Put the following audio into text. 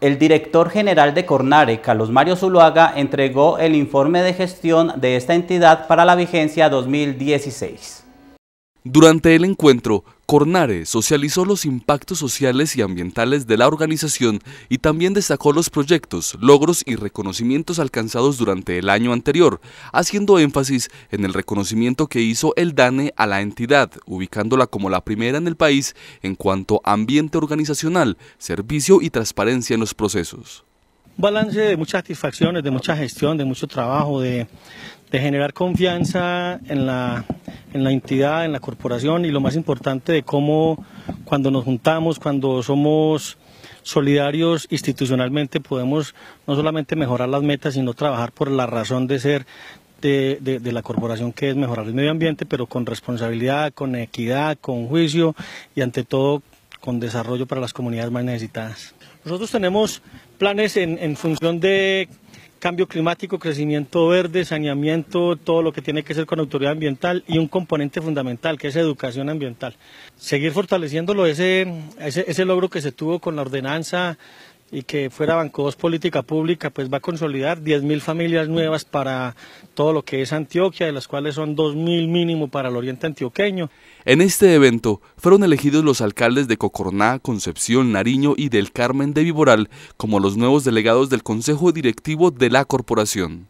El director general de Cornare, Carlos Mario Zuluaga, entregó el informe de gestión de esta entidad para la vigencia 2016. Durante el encuentro, Cornare socializó los impactos sociales y ambientales de la organización y también destacó los proyectos, logros y reconocimientos alcanzados durante el año anterior, haciendo énfasis en el reconocimiento que hizo el DANE a la entidad, ubicándola como la primera en el país en cuanto a ambiente organizacional, servicio y transparencia en los procesos. Un balance de muchas satisfacciones, de mucha gestión, de mucho trabajo, de, de generar confianza en la en la entidad, en la corporación y lo más importante de cómo cuando nos juntamos, cuando somos solidarios institucionalmente podemos no solamente mejorar las metas, sino trabajar por la razón de ser de, la corporación, que es mejorar el medio ambiente, pero con responsabilidad, con equidad, con juicio y ante todo con desarrollo para las comunidades más necesitadas. Nosotros tenemos planes en función de cambio climático, crecimiento verde, saneamiento, todo lo que tiene que ser con autoridad ambiental y un componente fundamental que es educación ambiental. Seguir fortaleciéndolo, ese, ese logro que se tuvo con la ordenanza y que fuera Banco política pública, pues va a consolidar 10.000 familias nuevas para todo lo que es Antioquia, de las cuales son 2.000 mínimo para el oriente antioqueño. En este evento fueron elegidos los alcaldes de Cocorná, Concepción, Nariño y del Carmen de Viboral como los nuevos delegados del Consejo Directivo de la Corporación.